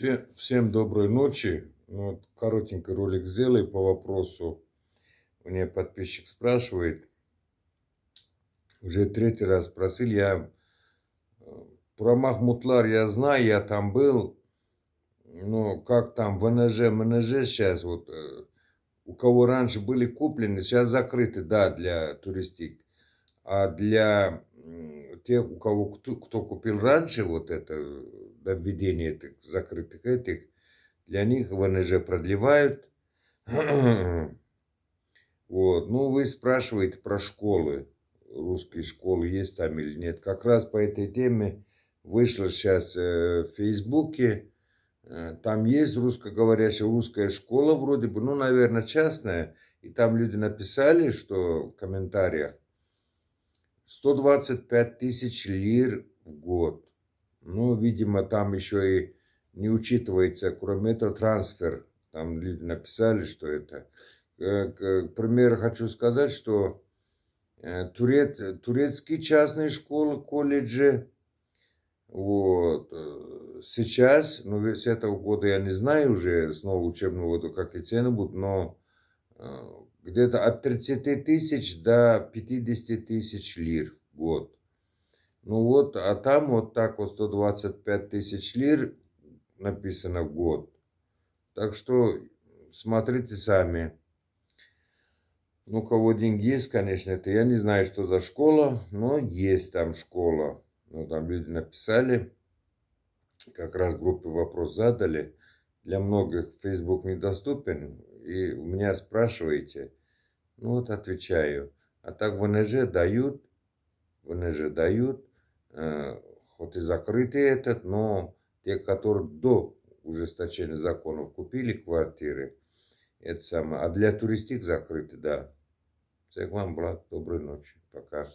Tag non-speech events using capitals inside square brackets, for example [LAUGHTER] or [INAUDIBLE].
Все, всем доброй ночи. Ну вот коротенький ролик сделаю по вопросу. Мне подписчик спрашивает. Уже третий раз спросил. Я э, про Махмутлар я знаю, я там был. Но как там ВНЖ, МНЖ сейчас вот э, у кого раньше были куплены, сейчас закрыты, да, для туристик. А для тех, у кого кто, кто купил раньше вот это до введения этих закрытых этих, для них ВНЖ продлевают. [CLEARS THROAT] вот. Ну, вы спрашиваете про школы. Русские школы есть там или нет. Как раз по этой теме вышло сейчас э, в Фейсбуке. Э, там есть русскоговорящая русская школа вроде бы, ну, наверное, частная. И там люди написали, что в комментариях 125 тысяч лир в год. Ну, видимо, там еще и не учитывается, кроме этого, трансфер. Там люди написали, что это. Э, к примеру, хочу сказать, что э, турет, турецкие частные школы, колледжи, вот, э, сейчас, ну, с этого года я не знаю уже, снова учебного года, как и цены будут, но где-то от 30 тысяч до 50 тысяч лир в год. Ну вот, а там вот так вот 125 тысяч лир написано в год. Так что смотрите сами. Ну, кого деньги есть, конечно, это я не знаю, что за школа, но есть там школа. Ну, там люди написали, как раз группе вопрос задали. Для многих Facebook недоступен, и у меня спрашиваете. Ну, вот отвечаю. А так в НЖ дают, в НЖ дают, Э, хоть и закрытый этот, но те, которые до ужесточения законов купили квартиры, это самое. А для туристик закрыты, да. Всех вам благ, доброй ночи, пока.